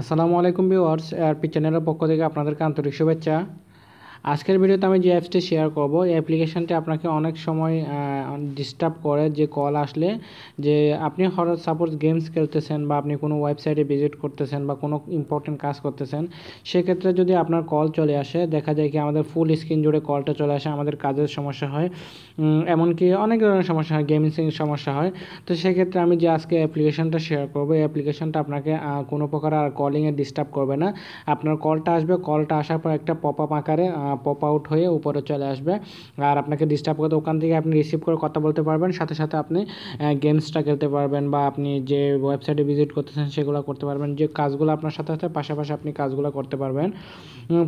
আসসালামু আলাইকুম viewers ARP চ্যানেলের পক্ষ থেকে আপনাদেরকে আন্তরিক শুভেচ্ছা আজকের ভিডিওতে আমি যে অ্যাপসটি শেয়ার করব এই অ্যাপ্লিকেশানটি আপনাকে অনেক সময় ডিস্টার্ব করে যে কল আসলে যে আপনি হঠাৎ সাপোজ গেমস খেলতেছেন বা আপনি কোনো ওয়েবসাইটে ভিজিট করতেছেন বা কোনো ইম্পর্টেন্ট কাজ করতেছেন সেক্ষেত্রে যদি আপনার কল চলে আসে দেখা যায় কি আমাদের ফুল স্ক্রিন জুড়ে কলটা চলে আসে আমাদের কাজের সমস্যা হয় এমনকি অনেক ধরনের সমস্যা হয় গেমসিং সমস্যা হয় তো সেক্ষেত্রে আমি যে আজকে অ্যাপ্লিকেশানটা শেয়ার করবো এই অ্যাপ্লিকেশানটা আপনাকে কোনো প্রকার আর কলিংয়ে ডিস্টার্ব করবে না আপনার কলটা আসবে কলটা আসার পর একটা পপ আপ আকারে পপ আউট হয়ে উপরে চলে আসবে আর আপনাকে ডিস্টার্ব করতে ওখান থেকে আপনি রিসিভ করে কথা বলতে পারবেন সাথে সাথে আপনি গেমসটা খেলতে পারবেন বা আপনি যে ওয়েবসাইটে ভিজিট করতেছেন সেগুলো করতে পারবেন যে কাজগুলো আপনার সাথে সাথে পাশাপাশি আপনি কাজগুলো করতে পারবেন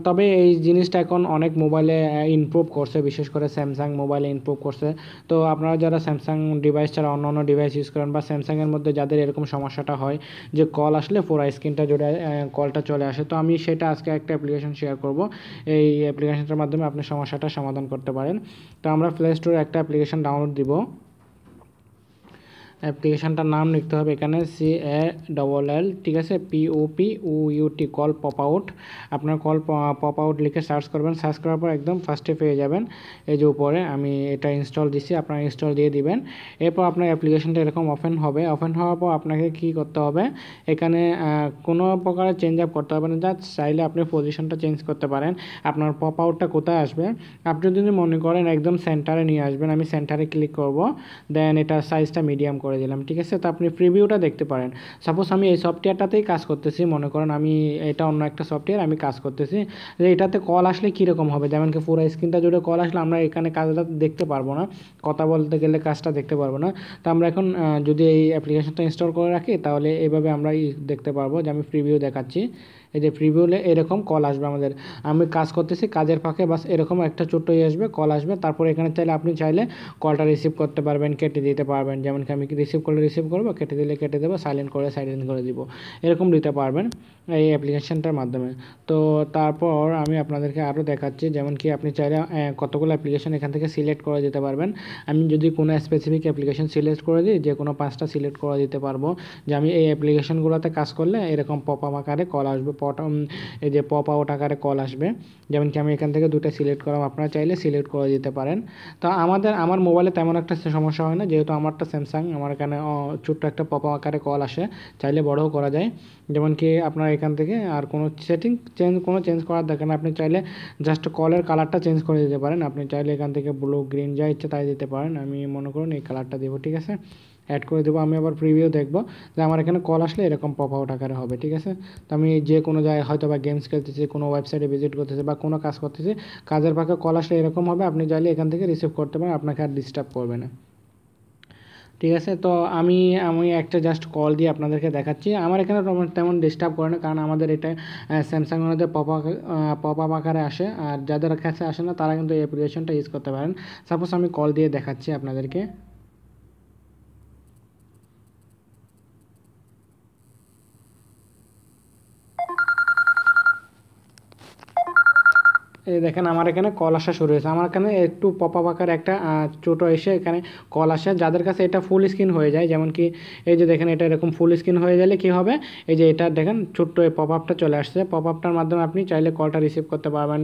তবে এই জিনিসটা এখন অনেক মোবাইলে ইমপ্রুভ করছে বিশেষ করে স্যামসাং মোবাইলে ইমপ্রুভ করছে তো আপনারা যারা স্যামসাং ডিভাইস ছাড়া অন্য অন্য ডিভাইস ইউজ করেন বা স্যামসাংয়ের মধ্যে যাদের এরকম সমস্যাটা হয় যে কল আসলে পুরো স্ক্রিনটা জুড়ে কলটা চলে আসে তো আমি সেটা আজকে একটা অ্যাপ্লিকেশন শেয়ার করব এই অ্যাপ্লিকেশন অ্যাপ্লিকেশনটার মাধ্যমে আপনি সমস্যাটা সমাধান করতে পারেন তো আমরা প্লে স্টোরে একটা অ্যাপ্লিকেশন ডাউনলোড দিব অ্যাপ্লিকেশানটার নাম লিখতে হবে এখানে সি এ ডবল এল ঠিক আছে P O P O U T call pop out আপনার কল পপ আউট লিখে সার্চ করবেন সার্চ করার পর একদম ফার্স্টে পেয়ে যাবেন এই যে উপরে আমি এটা ইনস্টল দিছি আপনার ইনস্টল দিয়ে দিবেন এরপর আপনার অ্যাপ্লিকেশানটা এরকম ওপেন হবে ওপেন হওয়ার পর আপনাকে কি করতে হবে এখানে কোনো প্রকারে চেঞ্জ আপ করতে হবে না যা চাইলে আপনি পজিশনটা চেঞ্জ করতে পারেন আপনার পপ আউটটা কোথায় আসবে আপনি যদি মনে করেন একদম সেন্টারে নিয়ে আসবেন আমি সেন্টারে ক্লিক করব দেন এটা সাইজটা মিডিয়াম করে করে দিলাম ঠিক আছে তো আপনি প্রিভিউটা দেখতে পারেন সাপোজ আমি এই সফটওয়্যারটাতেই কাজ করতেছি মনে করেন আমি এটা অন্য একটা সফটওয়্যার আমি কাজ করতেছি যে এটাতে কল আসলে কীরকম হবে যেমন কি পুরো স্ক্রিনটা জুড়ে কল আসলে আমরা এখানে কাজটা দেখতে পারবো না কথা বলতে গেলে কাজটা দেখতে পারবো না তো আমরা এখন যদি এই অ্যাপ্লিকেশনটা ইনস্টল করে রাখি তাহলে এভাবে আমরা দেখতে পারবো যে আমি প্রিভিউ দেখাচ্ছি এই যে প্রিভিউলে এরকম কল আসবে আমাদের আমি কাজ করতেছি কাজের ফাঁকে বাস এরকম একটা ছোট্ট আসবে কল আসবে তারপরে এখানে চাইলে আপনি চাইলে কলটা রিসিভ করতে পারবেন কেটে দিতে পারবেন যেমন কি আমি রিসিভ করলে রিসিভ করবো কেটে দিলে কেটে দেবো সাইলেন্ট করে সাইলেন্ট করে দিব এরকম দিতে পারবেন এই অ্যাপ্লিকেশানটার মাধ্যমে তো তারপর আমি আপনাদেরকে আরও দেখাচ্ছি যেমন কি আপনি চাইলে কতগুলো অ্যাপ্লিকেশান এখান থেকে সিলেক্ট করে দিতে পারবেন আমি যদি কোনো স্পেসিফিক অ্যাপ্লিকেশান সিলেক্ট করে দিই যে কোনো পাঁচটা সিলেক্ট করে দিতে পারবো যে আমি এই অ্যাপ্লিকেশানগুলোতে কাজ করলে এরকম পপ আকারে কল আসবে পটম এই যে পপ আউট আকারে কল আসবে যেমন কি আমি এখান থেকে দুটো সিলেক্ট করলাম আপনারা চাইলে সিলেক্ট করে দিতে পারেন তো আমাদের আমার মোবাইলে তেমন একটা সমস্যা হয় না যেহেতু আমারটা স্যামসাং আমার আমার এখানে ছোট্ট একটা পপ আকারে কল আসে চাইলে বড়ও করা যায় যেমন কি আপনার এখান থেকে আর কোনো সেটিং চেঞ্জ কোনো চেঞ্জ করার দরকার না আপনি চাইলে জাস্ট কলের কালারটা চেঞ্জ করে দিতে পারেন আপনি চাইলে এখান থেকে ব্লু গ্রিন যা ইচ্ছে তাই দিতে পারেন আমি মনে করুন এই কালারটা দেবো ঠিক আছে অ্যাড করে দেবো আমি আবার প্রিভিউ দেখবো যে আমার এখানে কল আসলে এরকম পপ আউট আকারে হবে ঠিক আছে তো আমি যে কোনো জায়গায় হয়তো বা গেমস খেলতেছি কোনো ওয়েবসাইটে ভিজিট করতেছি বা কোনো কাজ করতেছি কাজের ফাঁকে কল আসলে এরকম হবে আপনি চাইলে এখান থেকে রিসিভ করতে পারেন আপনাকে আর ডিস্টার্ব করবে না ঠিক আছে তো আমি আমি একটা জাস্ট কল দিয়ে আপনাদেরকে দেখাচ্ছি আমার এখানে তেমন ডিস্টার্ব করে না কারণ আমাদের এটা স্যামসাংয়ের মধ্যে পপ পপ আপ আকারে আসে আর যাদের কাছে আসে না তারা কিন্তু এই অ্যাপ্লিকেশনটা ইউজ করতে পারেন সাপোজ আমি কল দিয়ে দেখাচ্ছি আপনাদেরকে এই দেখেন আমার এখানে কল আসা শুরু হয়েছে আমার এখানে একটু পপা পাকার একটা ছোট এসে এখানে কল আসে যাদের কাছে এটা ফুল স্ক্রিন হয়ে যায় যেমন কি এই যে দেখেন এটা এরকম ফুল স্ক্রিন হয়ে গেলে কি হবে এই যে এটা দেখেন ছোট্ট এই পপ আপটা চলে আসছে পপ আপটার মাধ্যমে আপনি চাইলে কলটা রিসিভ করতে পারবেন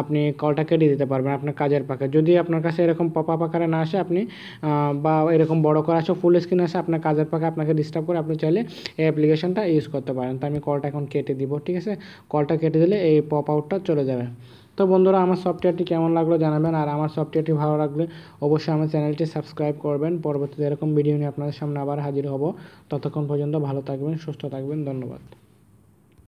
আপনি কলটা কেটে দিতে পারবেন আপনার কাজের পাখে যদি আপনার কাছে এরকম পপ আপ আকারে না আসে আপনি বা এরকম বড় করে আসে ফুল স্ক্রিন আসে আপনার কাজের পাখে আপনাকে ডিস্টার্ব করে আপনি চাইলে এই অ্যাপ্লিকেশনটা ইউজ করতে পারেন তো আমি কলটা এখন কেটে দিব ঠিক আছে কলটা কেটে দিলে এই পপ আউটটা চলে যাবে তো বন্ধুরা আমার সফটওয়্যারটি কেমন লাগলো জানাবেন আর আমার সফটওয়্যারটি ভালো লাগলে অবশ্যই আমার চ্যানেলটি সাবস্ক্রাইব করবেন পরবর্তীতে এরকম ভিডিও নিয়ে আপনাদের সামনে আবার হাজির হব ততক্ষণ পর্যন্ত ভালো থাকবেন সুস্থ থাকবেন ধন্যবাদ